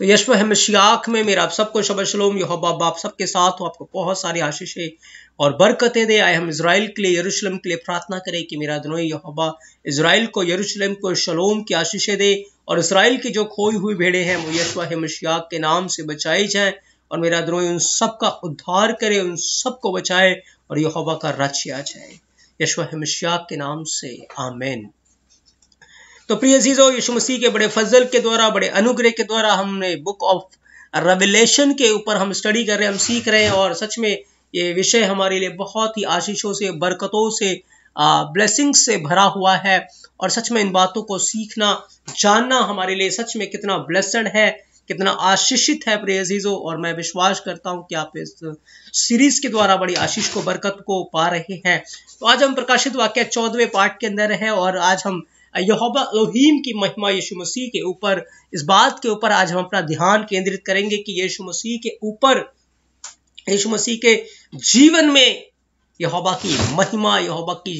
तो यशव हमशियाक में मेरा आप सबको शब शलोम योबा बाप सबके साथ हो आपको बहुत सारी आशीषें और बरकतें दे आए हम इसराइल के लिए यरूशलेम के लिए प्रार्थना करें कि मेरा दनोई यहबा इसराइल को यरूशलेम को शलोम की आशीषें दे और इसराइल की जो खोई हुई भेड़े हैं वो यशवा हमशियाक के नाम से बचाई जाएँ और मेरा दोनों उन सबका उद्धार करे उन सबको बचाए और यहबा का रच आ जाए यशवा हमशियाक के नाम से आमेन तो प्रिय अजीज़ो यीशु मसीह के बड़े फजल के द्वारा बड़े अनुग्रह के द्वारा हमने बुक ऑफ रेवलेशन के ऊपर हम स्टडी कर रहे हैं हम सीख रहे हैं और सच में ये विषय हमारे लिए बहुत ही आशीषों से बरकतों से ब्लेसिंग से भरा हुआ है और सच में इन बातों को सीखना जानना हमारे लिए सच में कितना ब्लेसड है कितना आशीषित है प्रिय अजीज़ों और मैं विश्वास करता हूँ कि आप इस सीरीज के द्वारा बड़ी आशीष को बरकत को पा रहे हैं तो आज हम प्रकाशित वाक्य चौदहवें पार्ट के अंदर है और आज हम यहोबा एलोहीम की महिमा यीशु मसीह के ऊपर इस बात के ऊपर आज हम अपना ध्यान केंद्रित करेंगे कि यीशु मसीह के ऊपर यीशु मसीह के जीवन में यहोबा की महिमा यहोबा की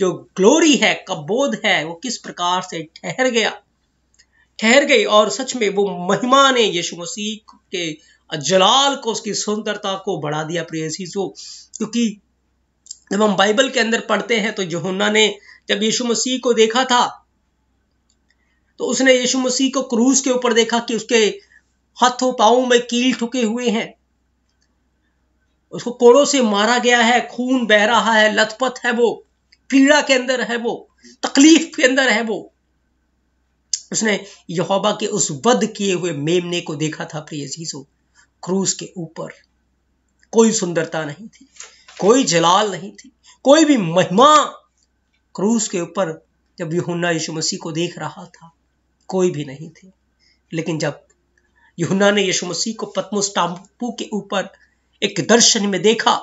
जो ग्लोरी है कबोध है वो किस प्रकार से ठहर गया ठहर गई और सच में वो महिमा ने यीशु मसीह के जलाल को उसकी सुंदरता को बढ़ा दिया प्रिय क्योंकि जब हम बाइबल के अंदर पढ़ते हैं तो यहुन्ना ने जब यीशु मसीह को देखा था तो उसने यीशु मसीह को क्रूज के ऊपर देखा कि उसके हाथों पाओ में कील ठुके हुए हैं उसको कोड़ों से मारा गया है खून बह रहा है लथपथ है वो पीड़ा के अंदर है वो तकलीफ के अंदर है वो उसने यहोबा के उस वध किए हुए मेमने को देखा था प्रिय जीसो क्रूज के ऊपर कोई सुंदरता नहीं थी कोई जलाल नहीं थी कोई भी महिमा क्रूस के ऊपर जब यहुना यीशु मसीह को देख रहा था कोई भी नहीं थे लेकिन जब यहुन्ना ने यीशु मसीह को पतमुस टापू के ऊपर एक दर्शन में देखा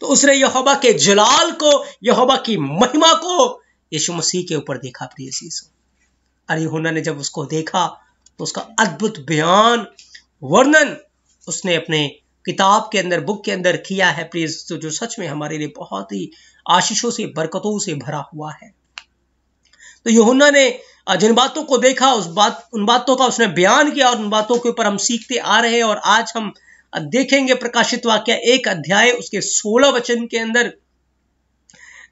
तो उसने यहोवा के जलाल को यहोवा की महिमा को यीशु मसीह के ऊपर देखा प्रिय शीशु और यहुना ने जब उसको देखा तो उसका अद्भुत बयान वर्णन उसने अपने किताब के अंदर बुक के अंदर किया है प्रेज तो जो सच में हमारे लिए बहुत ही आशीषों से बरकतों से भरा हुआ है तो यहुन्ना ने जिन बातों को देखा उस बात उन बातों का उसने बयान किया और उन बातों के ऊपर हम सीखते आ रहे हैं और आज हम देखेंगे प्रकाशित वाक्य एक अध्याय उसके सोलह वचन के अंदर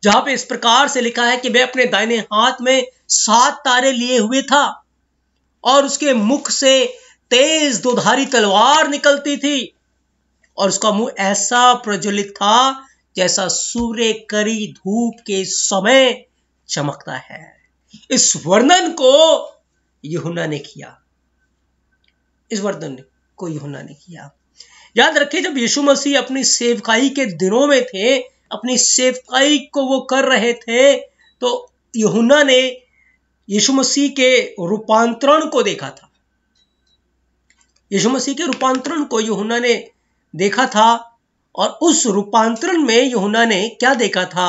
जहां पे इस प्रकार से लिखा है कि मैं अपने दाहिने हाथ में सात तारे लिए हुए था और उसके मुख से तेज दोधारी तलवार निकलती थी और उसका मुंह ऐसा प्रज्वलित था जैसा सूर्य करी धूप के समय चमकता है इस वर्णन को यहुना ने किया इस वर्णन को यहुना ने किया याद रखें जब यीशु मसीह अपनी सेवकाई के दिनों में थे अपनी सेवकाई को वो कर रहे थे तो युना ने यीशु मसीह के रूपांतरण को देखा था यीशु मसीह के रूपांतरण को यहुना ने देखा था और उस रूपांतरण में यहुना ने क्या देखा था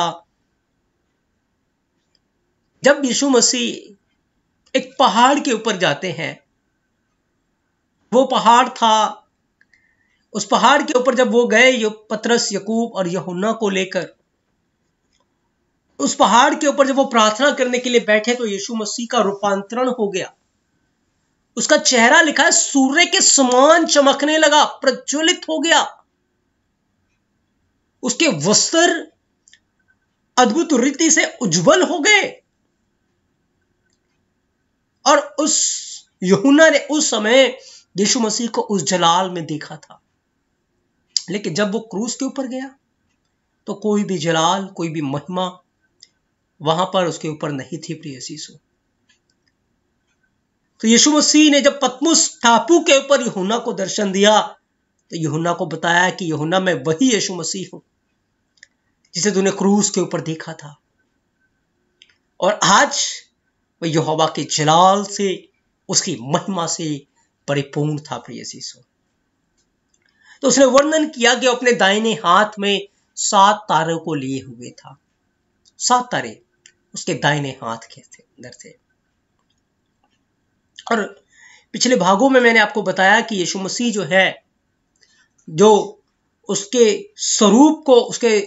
जब यीशु मसीह एक पहाड़ के ऊपर जाते हैं वो पहाड़ था उस पहाड़ के ऊपर जब वो गए यो पतरस यकूब और यहुना को लेकर उस पहाड़ के ऊपर जब वो प्रार्थना करने के लिए बैठे तो यीशु मसीह का रूपांतरण हो गया उसका चेहरा लिखा है सूर्य के समान चमकने लगा प्रज्वलित हो गया उसके वस्त्र अद्भुत रीति से उज्जवल हो गए और उस यहुना ने उस समय यीशु मसीह को उस जलाल में देखा था लेकिन जब वो क्रूस के ऊपर गया तो कोई भी जलाल कोई भी महिमा वहां पर उसके ऊपर नहीं थी प्रिय सीसो तो यीशु मसीह ने जब पतमुस टापू के ऊपर यहुना को दर्शन दिया तो यहुना को बताया कि यहुना मैं वही यीशु मसीह हूं जिसे तूने क्रूस के ऊपर देखा था और आज वह यहोवा के जलाल से उसकी महिमा से परिपूर्ण था प्रिय शिशु तो उसने वर्णन किया कि अपने दाहिने हाथ में सात तारों को लिए हुए था सात तारे उसके दाहिने हाथ के थे अंदर थे और पिछले भागों में मैंने आपको बताया कि यीशु मसीह जो है जो उसके स्वरूप को उसके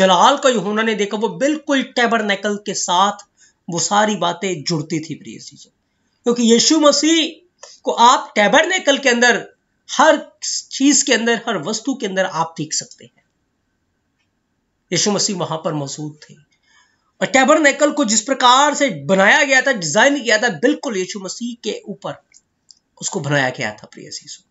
जलाल का जो ने देखा वो बिल्कुल नकल के साथ वो सारी बातें जुड़ती थी प्रिय से क्योंकि यीशु मसीह को आप नकल के अंदर हर चीज के अंदर हर वस्तु के अंदर आप देख सकते हैं यीशु मसीह वहां पर मौजूद थे टेबरनेकल को जिस प्रकार से बनाया गया था डिजाइन किया था बिल्कुल यीशु मसीह के ऊपर उसको बनाया गया था प्रिय शीशु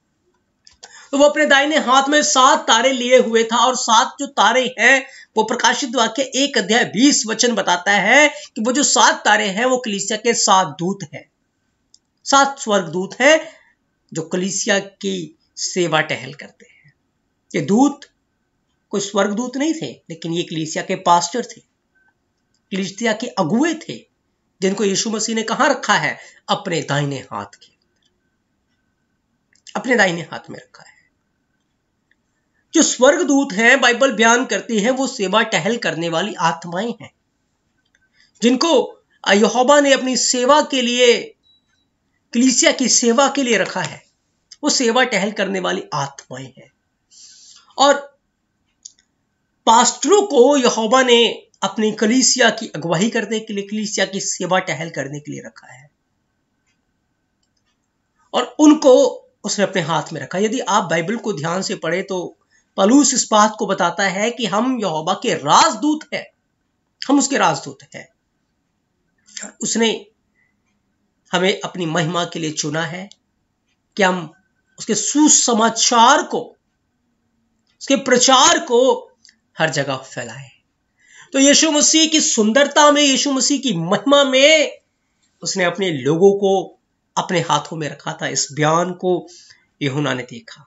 तो वो अपने दाहिने हाथ में सात तारे लिए हुए था और सात जो तारे हैं वो प्रकाशित वाक्य एक अध्याय बीस वचन बताता है कि वो जो सात तारे हैं वो कलिसिया के सात दूत हैं सात स्वर्ग दूत हैं जो कलिसिया की सेवा टहल करते हैं ये दूत कोई स्वर्ग दूत नहीं थे लेकिन ये कलिसिया के पास्टर थे क्लिस्टिया के अगुए थे जिनको यीशु मसीह ने कहा रखा है अपने दाहिने हाथ के अपने दाहिने हाथ में रखा है जो स्वर्गदूत हैं बाइबल बयान करती है वो सेवा टहल करने वाली आत्माएं हैं जिनको यहोबा ने अपनी सेवा के लिए क्लिसिया की सेवा के लिए रखा है वो सेवा टहल करने वाली आत्माएं हैं और पास्टरों को यहोबा ने अपनी कलीसिया की अगुवाही करने के लिए कलीसिया की सेवा टहल करने के लिए रखा है और उनको उसने अपने हाथ में रखा यदि आप बाइबल को ध्यान से पढ़े तो पलूस इस बात को बताता है कि हम यहोबा के राजदूत हैं हम उसके राजदूत हैं उसने हमें अपनी महिमा के लिए चुना है कि हम उसके सुसमाचार को उसके प्रचार को हर जगह फैलाएं तो यीशु मसीह की सुंदरता में यीशु मसीह की महिमा में उसने अपने लोगों को अपने हाथों में रखा था इस बयान को यहुना ने देखा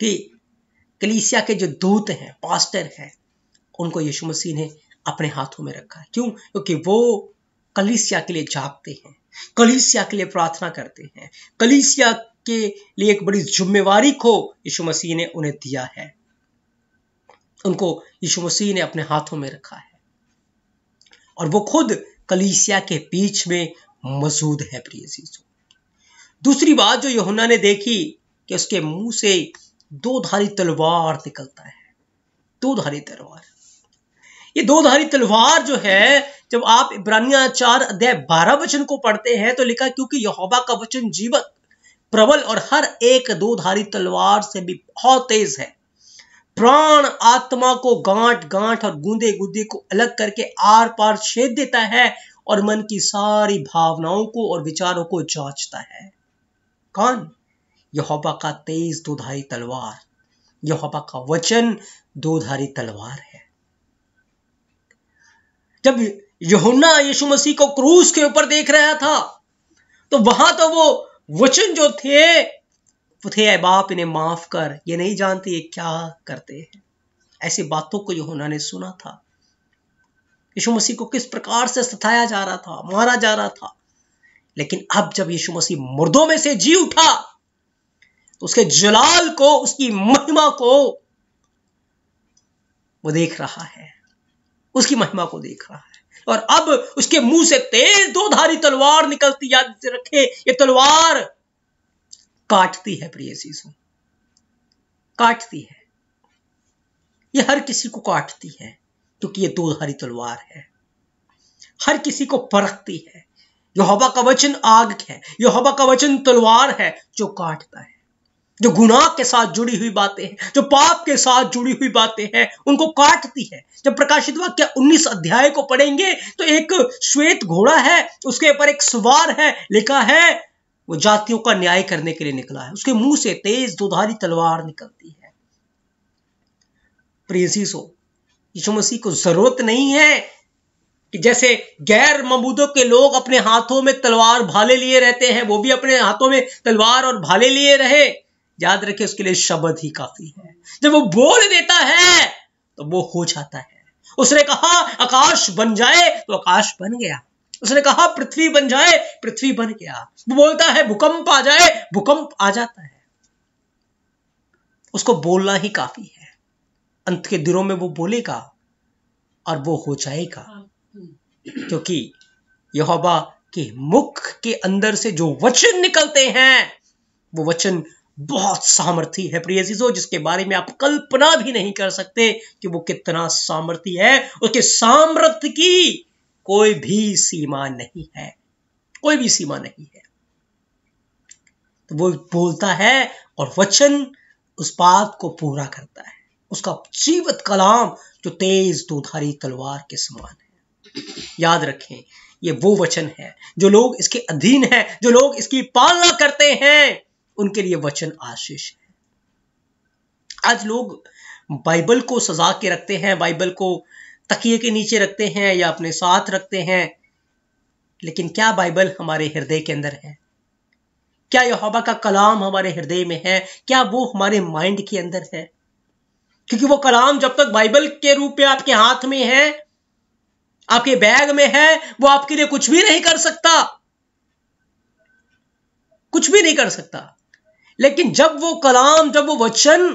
कि कलीसिया के जो दूत हैं पास्टर हैं उनको यीशु मसीह ने अपने हाथों में रखा क्यों क्योंकि वो कलीसिया के लिए जागते हैं कलीसिया के लिए प्रार्थना करते हैं कलीसिया के लिए एक बड़ी जिम्मेवारी को यीशु मसीह ने उन्हें दिया है उनको यीशु मसीह ने अपने हाथों में रखा है और वो खुद कलीसिया के बीच में मौजूद है प्रिय जीसु दूसरी बात जो यहुना ने देखी कि उसके मुंह से दो धारी तलवार निकलता है दो धारी तलवार ये दो धारी तलवार जो है जब आप इब्रानिया चार अध्याय बारह वचन को पढ़ते हैं तो लिखा क्योंकि यहोवा का वचन जीवन प्रबल और हर एक दो धारी तलवार से भी बहुत तेज है प्राण आत्मा को गांठ गांठ और गूंदे गुदे को अलग करके आर पार छेद देता है और मन की सारी भावनाओं को और विचारों को जांचता है कौन यहोबा का तेज दोधारी तलवार यहोबा का वचन दोधारी तलवार है जब यहुना यीशु मसीह को क्रूस के ऊपर देख रहा था तो वहां तो वो वचन जो थे थे बाप इन्हें माफ कर ये नहीं जानते ये क्या करते हैं ऐसी बातों को जो ने सुना था यीशु मसीह को किस प्रकार से सताया जा रहा था मारा जा रहा था लेकिन अब जब यीशु मसीह मुर्दों में से जी उठा तो उसके जलाल को उसकी महिमा को वो देख रहा है उसकी महिमा को देख रहा है और अब उसके मुंह से तेज दो धारी तलवार निकलती याद रखे ये तलवार काटती है प्रिय चीजों काटती है ये हर किसी को काटती है क्योंकि ये दो हरी तलवार है हर किसी को परखती है यहोवा का वचन आग है यहोवा का वचन तलवार है जो काटता है जो गुनाह के साथ जुड़ी हुई बातें हैं जो पाप के साथ जुड़ी हुई बातें हैं उनको काटती है जब प्रकाशित वाक्य 19 अध्याय को पढ़ेंगे तो एक श्वेत घोड़ा है उसके ऊपर एक सवार है लिखा है वो जातियों का न्याय करने के लिए निकला है उसके मुंह से तेज दुधारी तलवार निकलती है प्रियसीसो यीशु मसीह को जरूरत नहीं है कि जैसे गैर मबूदों के लोग अपने हाथों में तलवार भाले लिए रहते हैं वो भी अपने हाथों में तलवार और भाले लिए रहे याद रखे उसके लिए शब्द ही काफी है जब वो बोल देता है तो वो हो जाता है उसने कहा आकाश बन जाए तो आकाश बन गया उसने कहा पृथ्वी बन जाए पृथ्वी बन गया वो बोलता है भूकंप आ जाए भूकंप आ जाता है उसको बोलना ही काफी है अंत के दिनों में वो बोलेगा और वो हो जाएगा क्योंकि यहोबा के मुख के अंदर से जो वचन निकलते हैं वो वचन बहुत सामर्थी है प्रिय जीजो जिसके बारे में आप कल्पना भी नहीं कर सकते कि वो कितना सामर्थी है उसके सामर्थ्य की कोई भी सीमा नहीं है कोई भी सीमा नहीं है तो वो बोलता है और वचन उस बात को पूरा करता है उसका जीवत कलाम जो तेज दोधारी तलवार के समान है याद रखें ये वो वचन है जो लोग इसके अधीन है जो लोग इसकी पालना करते हैं उनके लिए वचन आशीष है आज लोग बाइबल को सजा के रखते हैं बाइबल को तकिए के नीचे रखते हैं या अपने साथ रखते हैं लेकिन क्या बाइबल हमारे हृदय के अंदर है क्या यह का कलाम हमारे हृदय में है क्या वो हमारे माइंड के अंदर है क्योंकि वो कलाम जब तक बाइबल के रूप में आपके हाथ में है आपके बैग में है वो आपके लिए कुछ भी नहीं कर सकता कुछ भी नहीं कर सकता लेकिन जब वो कलाम जब वो वचन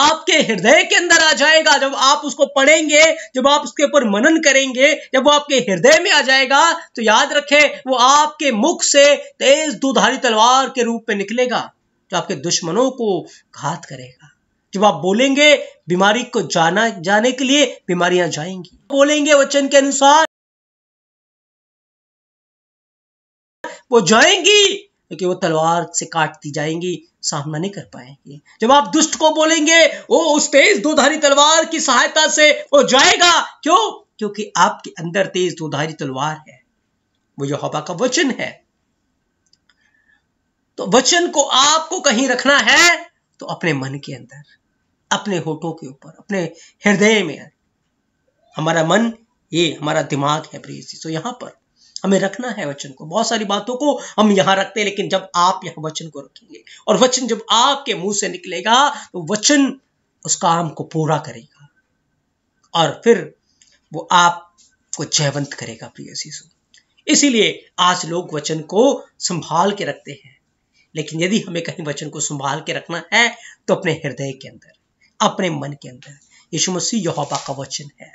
आपके हृदय के अंदर आ जाएगा जब आप उसको पढ़ेंगे जब आप उसके ऊपर मनन करेंगे जब वो आपके हृदय में आ जाएगा तो याद रखें वो आपके मुख से तेज दुधारी तलवार के रूप में निकलेगा जो आपके दुश्मनों को घात करेगा जब आप बोलेंगे बीमारी को जाना जाने के लिए बीमारियां जाएंगी बोलेंगे वचन के अनुसार वो जाएंगी क्योंकि वो तलवार से काट दी जाएंगी सामना नहीं कर पाएंगे जब आप दुष्ट को बोलेंगे वो उस तेज दोधारी तलवार की सहायता से वो जाएगा क्यों क्योंकि आपके अंदर तेज दोधारी तलवार है वो जो हवा का वचन है तो वचन को आपको कहीं रखना है तो अपने मन के अंदर अपने होठों के ऊपर अपने हृदय में हमारा मन ये हमारा दिमाग है प्रिय सो तो यहां पर हमें रखना है वचन को बहुत सारी बातों को हम यहाँ रखते हैं लेकिन जब आप यहाँ वचन को रखेंगे और वचन जब आपके मुंह से निकलेगा तो वचन उस काम को पूरा करेगा और फिर वो आपको जयवंत करेगा प्रिय शिशु इसीलिए आज लोग वचन को संभाल के रखते हैं लेकिन यदि हमें कहीं वचन को संभाल के रखना है तो अपने हृदय के अंदर अपने मन के अंदर यीशु मसीह का वचन है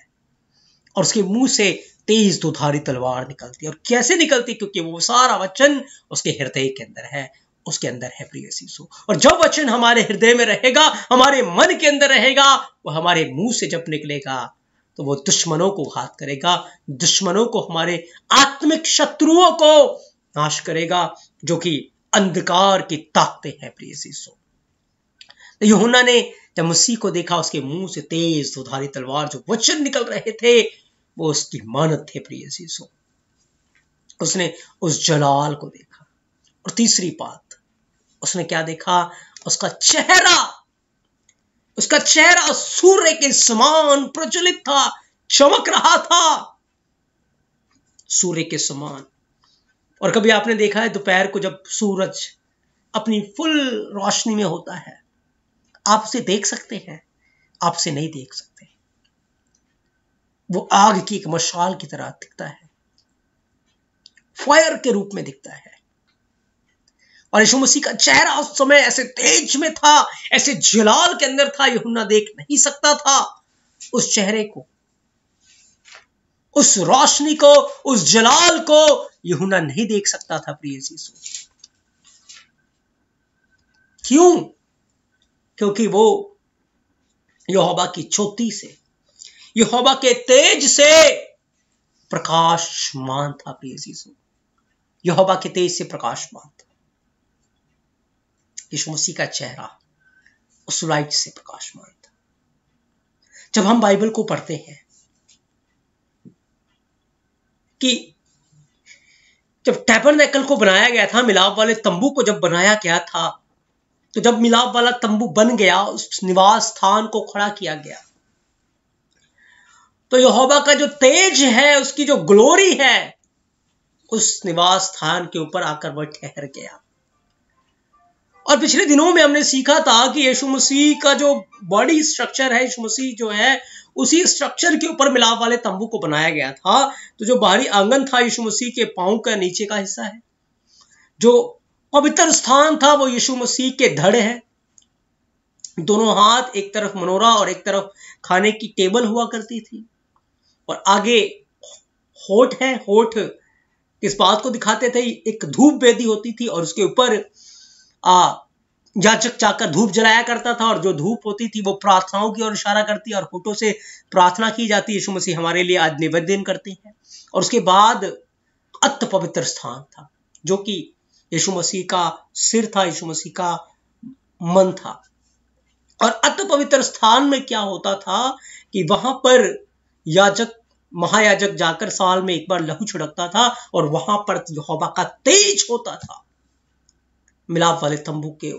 और उसके मुंह से तेज दुधारी तलवार निकलती है और कैसे निकलती क्योंकि वो सारा वचन उसके हृदय के अंदर है उसके अंदर है प्रिय शिशु और जब वचन हमारे हृदय में रहेगा हमारे मन के अंदर रहेगा वो हमारे मुंह से जब निकलेगा तो वो दुश्मनों को घात करेगा दुश्मनों को हमारे आत्मिक शत्रुओं को नाश करेगा जो कि अंधकार की ताकते हैं प्रिय शिशु तो ने जब मसीह को देखा उसके मुंह से तेज दुधारी तलवार जो वचन निकल रहे थे वो उसकी मानत थे प्रिय जीसो उसने उस जलाल को देखा और तीसरी बात उसने क्या देखा उसका चेहरा उसका चेहरा सूर्य के समान प्रज्वलित था चमक रहा था सूर्य के समान और कभी आपने देखा है दोपहर को जब सूरज अपनी फुल रोशनी में होता है आप उसे देख सकते हैं आपसे नहीं देख सकते वो आग की एक मशाल की तरह दिखता है फायर के रूप में दिखता है और यीशु मसीह का चेहरा उस समय ऐसे तेज में था ऐसे जलाल के अंदर था यहुन्ना देख नहीं सकता था उस चेहरे को उस रोशनी को उस जलाल को यहुना नहीं देख सकता था प्रिय शिशु क्यों क्योंकि वो योबा की चोटी से यहोवा के तेज से प्रकाशमान था प्रियो यहोवा के तेज से प्रकाशमान था यशु मसीह का चेहरा उस लाइट से प्रकाशमान था जब हम बाइबल को पढ़ते हैं कि जब टैबरनेकल को बनाया गया था मिलाप वाले तंबू को जब बनाया गया था तो जब मिलाप वाला तंबू बन गया उस निवास स्थान को खड़ा किया गया तो यहोवा का जो तेज है उसकी जो ग्लोरी है उस निवास स्थान के ऊपर आकर वह ठहर गया और पिछले दिनों में हमने सीखा था कि यीशु मसीह का जो बॉडी स्ट्रक्चर है यीशु मसीह जो है उसी स्ट्रक्चर के ऊपर मिलाप वाले तंबू को बनाया गया था तो जो बाहरी आंगन था यीशु मसीह के पांव का नीचे का हिस्सा है जो पवित्र स्थान था वो यीशु मसीह के धड़ है दोनों हाथ एक तरफ मनोरा और एक तरफ खाने की टेबल हुआ करती थी और आगे होठ है होठ किस बात को दिखाते थे एक धूप वेदी होती थी और उसके ऊपर आ जाचक चाकर धूप जलाया करता था और जो धूप होती थी वो प्रार्थनाओं की ओर इशारा करती और होठों से प्रार्थना की जाती यीशु मसीह हमारे लिए आज निवेदन करते हैं और उसके बाद अत्य पवित्र स्थान था जो कि यीशु मसीह का सिर था यीशु मसीह का मन था और अत्य पवित्र स्थान में क्या होता था कि वहां पर याजक महायाजक जाकर साल में एक बार लहू छिड़कता था और वहां पर यहोवा का तेज होता था मिलाप वाले तंबू के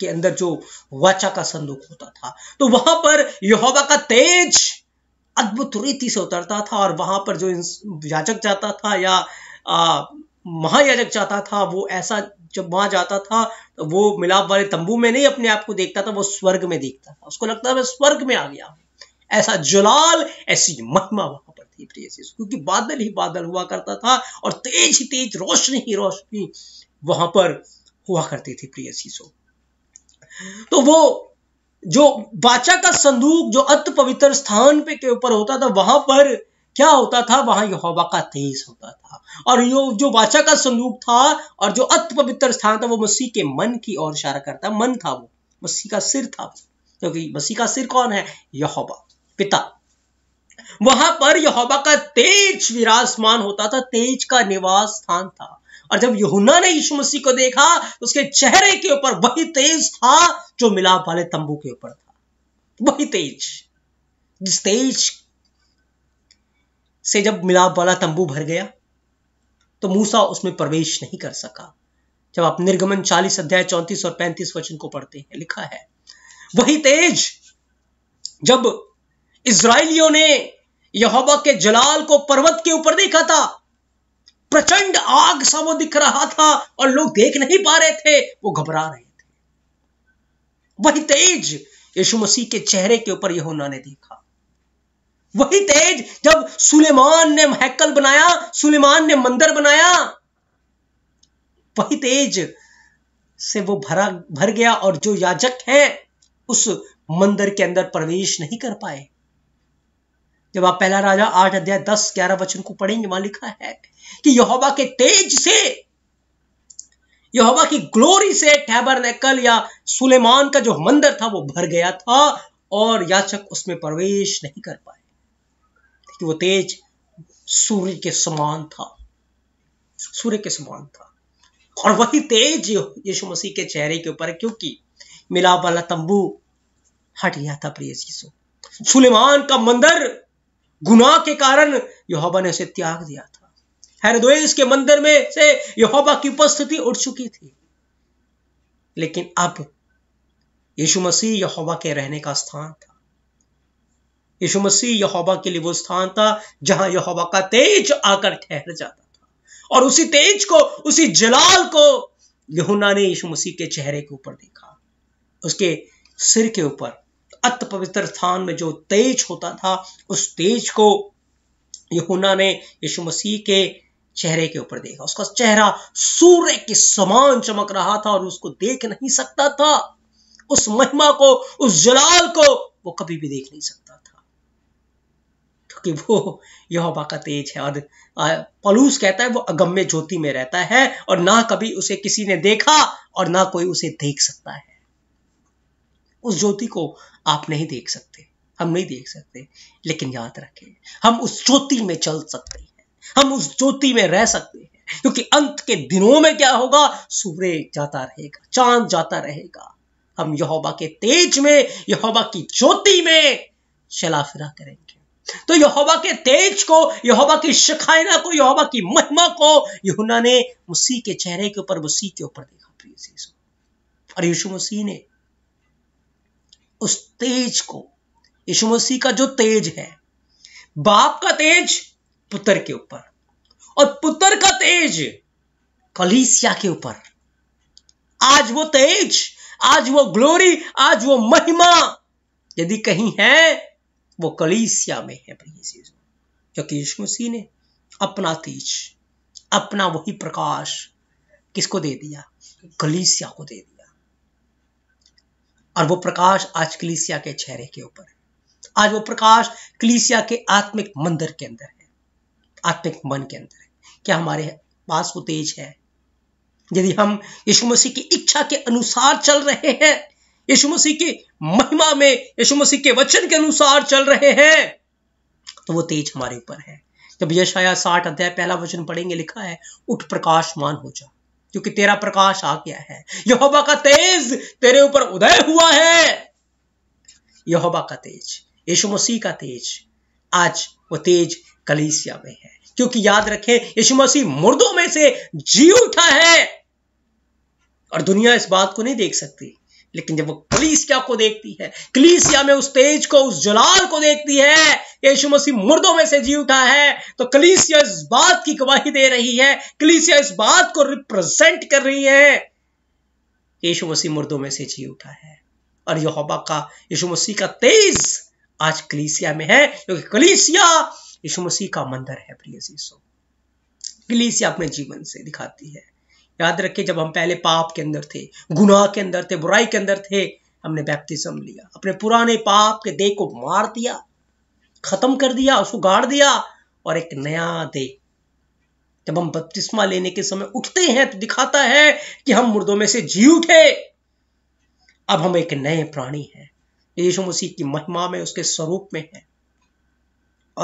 के अंदर जो वाचा का संदूक होता था तो वहां पर यहोवा का तेज अद्भुत रीति से उतरता था और वहां पर जो याजक जाता था या महायाजक जाता था वो ऐसा जब वहां जाता था तो वो मिलाप वाले तंबू में नहीं अपने आप को देखता था वो स्वर्ग में देखता था उसको लगता था मैं स्वर्ग में आ गया हूं ऐसा जलाल ऐसी महिमा वहां पर थी प्रिय क्योंकि बादल ही बादल हुआ करता था और तेज ही तेज रोशनी ही रोशनी वहां पर हुआ करती थी प्रिय सीसो तो वो जो बाचा का संदूक जो अत पवित्र स्थान पे के ऊपर होता था वहां पर क्या होता था वहां यहोवा का तेज होता था और यो जो वाचा का संदूक था और जो अत पवित्र स्थान था वो मसीह के मन की ओर इशारा करता मन था वो मसीह का सिर था क्योंकि तो मसीह का सिर कौन है यहोवा पिता वहां पर यहोवा का तेज विराजमान होता था तेज का निवास स्थान था और जब यहुना ने यीशु मसीह को देखा तो उसके चेहरे के ऊपर वही तेज था जो मिलाप वाले तंबू के ऊपर था वही तेज जिस तेज से जब मिलाप वाला तंबू भर गया तो मूसा उसमें प्रवेश नहीं कर सका जब आप निर्गमन चालीस अध्याय चौंतीस और पैंतीस वचन को पढ़ते हैं लिखा है वही तेज जब इसराइलियों ने यहोबा के जलाल को पर्वत के ऊपर देखा था प्रचंड आग सा वो दिख रहा था और लोग देख नहीं पा रहे थे वो घबरा रहे थे वही तेज यीशु मसीह के चेहरे के ऊपर यहोना ने देखा वही तेज जब सुलेमान ने महकल बनाया सुलेमान ने मंदिर बनाया वही तेज से वो भरा भर गया और जो याजक हैं उस मंदिर के अंदर प्रवेश नहीं कर पाए जब आप पहला राजा आठ अध्याय दस ग्यारह वचन को पढ़ेंगे वहां लिखा है कि यहोवा के तेज से यहोवा की ग्लोरी से टैबरनेकल या सुलेमान का जो मंदिर था वो भर गया था और याचक उसमें प्रवेश नहीं कर पाए क्योंकि वो तेज सूर्य के समान था सूर्य के समान था और वही तेज यीशु मसीह के चेहरे के ऊपर क्योंकि मिलाप वाला तंबू हट गया था प्रिय सुलेमान का मंदिर गुनाह के कारण यहोबा ने उसे त्याग दिया था हेरदोइस के मंदिर में से यहोबा की उपस्थिति उठ चुकी थी लेकिन अब यीशु मसीह यहोबा के रहने का स्थान था यीशु मसीह यहोबा के लिए वो स्थान था जहां यहोबा का तेज आकर ठहर जाता था और उसी तेज को उसी जलाल को यहुना ने यीशु मसीह के चेहरे के ऊपर देखा उसके सिर के ऊपर अत पवित्र स्थान में जो तेज होता था उस तेज को यहुना ने यीशु मसीह के चेहरे के ऊपर देखा उसका चेहरा सूर्य के समान चमक रहा था और उसको देख नहीं सकता था उस महिमा को उस जलाल को वो कभी भी देख नहीं सकता था क्योंकि वो यहोवा का तेज है और पलूस कहता है वो अगम्य ज्योति में रहता है और ना कभी उसे किसी ने देखा और ना कोई उसे देख सकता है उस ज्योति को आप नहीं देख सकते हम नहीं देख सकते लेकिन याद रखें हम उस ज्योति में चल सकते हैं हम उस ज्योति में रह सकते हैं क्योंकि अंत के दिनों में क्या होगा सूर्य जाता रहेगा चांद जाता रहेगा हम यहोबा के तेज में यहोबा की ज्योति में शलाफिरा फिरा करेंगे तो यहोबा के तेज को यहोबा की शिखायना को यहोबा की महिमा को यहुना ने मुसी के चेहरे के ऊपर मुसी के ऊपर देखा प्रिय और यीशु मसीह ने उस तेज को यीशु मसीह का जो तेज है बाप का तेज पुत्र के ऊपर और पुत्र का तेज कलीसिया के ऊपर आज वो तेज आज वो ग्लोरी आज वो महिमा यदि कहीं है वो कलीसिया में है प्रिय क्योंकि यीशु मसीह ने अपना तेज अपना वही प्रकाश किसको दे दिया कलीसिया को दे दिया और वो प्रकाश आज कलीसिया के चेहरे के ऊपर है आज वो प्रकाश कलीसिया के आत्मिक मंदिर के अंदर है आत्मिक मन के अंदर है क्या हमारे पास वो तेज है यदि हम यीशु मसीह की इच्छा के अनुसार चल रहे हैं यीशु मसीह की महिमा में यीशु मसीह के वचन के अनुसार चल रहे हैं तो वो तेज हमारे ऊपर है जब यशाया साठ अध्याय पहला वचन पढ़ेंगे लिखा है उठ प्रकाशमान हो जा क्योंकि तेरा प्रकाश आ गया है यहोबा का तेज तेरे ऊपर उदय हुआ है यहोबा का तेज यीशु मसीह का तेज आज वो तेज कलीसिया में है क्योंकि याद रखें यीशु मसीह मुर्दों में से जी उठा है और दुनिया इस बात को नहीं देख सकती लेकिन जब वो कलीसिया को देखती है कलीसिया में उस तेज को उस जलाल को देखती है यीशु मसीह मुर्दों में से जी उठा है तो कलीसिया इस बात की गवाही दे रही है कलीसिया इस बात को रिप्रेजेंट कर रही है यीशु मसीह मुर्दों में से जी उठा है और यहोबा का यीशु मसीह का तेज आज कलीसिया में है क्योंकि कलीसिया यीशु मसीह का मंदिर है प्रिय जीसो कलीसिया अपने जीवन से दिखाती है याद रखिए जब हम पहले पाप के अंदर थे गुनाह के अंदर थे बुराई के अंदर थे हमने बैप्तिज्म लिया अपने पुराने पाप के देह को मार दिया खत्म कर दिया उसको गाड़ दिया और एक नया देह जब हम बपतिस्मा लेने के समय उठते हैं तो दिखाता है कि हम मुर्दों में से जी उठे अब हम एक नए प्राणी हैं यीशु मसीह की महिमा में उसके स्वरूप में हैं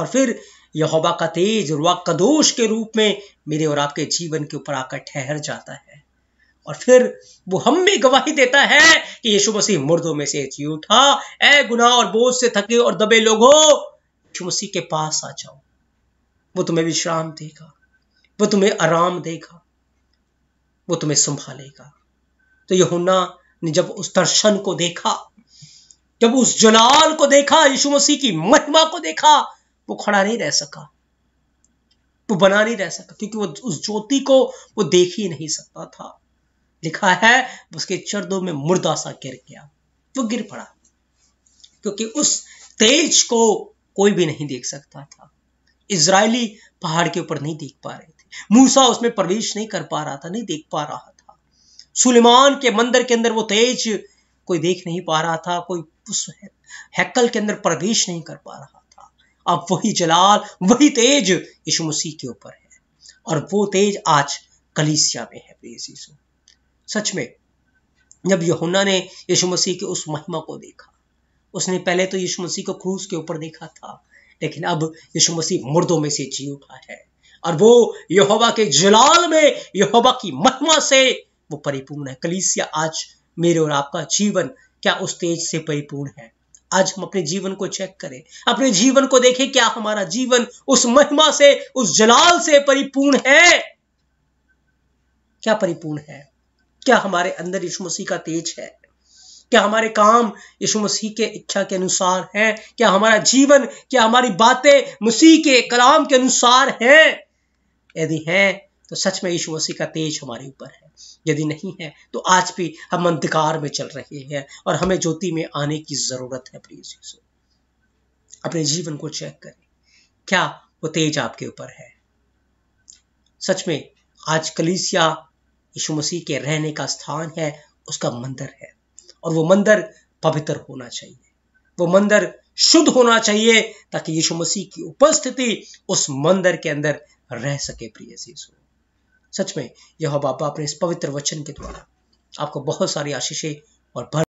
और फिर यहोबा का तेज रुआ कदोश के रूप में मेरे और आपके जीवन के ऊपर आकर ठहर जाता है और फिर वो हम भी गवाही देता है कि यीशु मसीह मुर्दों में से जी उठा ए गुनाह और बोझ से थके और दबे लोगों यीशु मसीह के पास आ जाओ वो तुम्हें विश्राम देगा वो तुम्हें आराम देगा वो तुम्हें संभालेगा तो यहुन्ना ने जब उस दर्शन को देखा जब उस जलाल को देखा यीशु मसीह की महिमा को देखा वो खड़ा नहीं रह सका वो बना नहीं रह सका क्योंकि वो उस ज्योति को वो देख ही नहीं सकता था लिखा है उसके चरदों में मुर्दा सा गिर गया वो गिर पड़ा क्योंकि उस तेज को कोई भी नहीं देख सकता था इसराइली पहाड़ के ऊपर नहीं देख पा रहे थे मूसा उसमें प्रवेश नहीं कर पा रहा था नहीं देख पा रहा था सुलेमान के मंदिर के अंदर वो तेज कोई देख नहीं पा रहा था कोई उस हैकल के अंदर प्रवेश नहीं कर पा रहा अब वही जलाल वही तेज यीशु मसीह के ऊपर है और वो तेज आज कलीसिया में है यीशु सच में जब यहुना ने यीशु मसीह के उस महिमा को देखा उसने पहले तो यीशु मसीह को क्रूस के ऊपर देखा था लेकिन अब यीशु मसीह मुर्दों में से जी उठा है और वो यहोवा के जलाल में यहोवा की महिमा से वो परिपूर्ण है कलीसिया आज मेरे और आपका जीवन क्या उस तेज से परिपूर्ण है आज हम अपने जीवन को चेक करें अपने जीवन को देखें क्या हमारा जीवन उस महिमा से उस जलाल से परिपूर्ण है क्या परिपूर्ण है क्या हमारे अंदर यीशु मसीह का तेज है क्या हमारे काम यीशु मसीह के इच्छा के अनुसार है क्या हमारा जीवन क्या हमारी बातें मसीह के कलाम के अनुसार है यदि हैं तो सच में यीशु मसीह का तेज हमारे ऊपर है यदि नहीं है तो आज भी हम अंधकार में चल रहे हैं और हमें ज्योति में आने की जरूरत है प्रिय यीशु अपने जीवन को चेक करें क्या वो तेज आपके ऊपर है सच में आज कलीसिया यीशु मसीह के रहने का स्थान है उसका मंदिर है और वो मंदिर पवित्र होना चाहिए वो मंदिर शुद्ध होना चाहिए ताकि यीशु मसीह की उपस्थिति उस मंदिर के अंदर रह सके प्रिय यीशु सच में यह बाबा अपने इस पवित्र वचन के द्वारा आपको बहुत सारी आशीषें और भर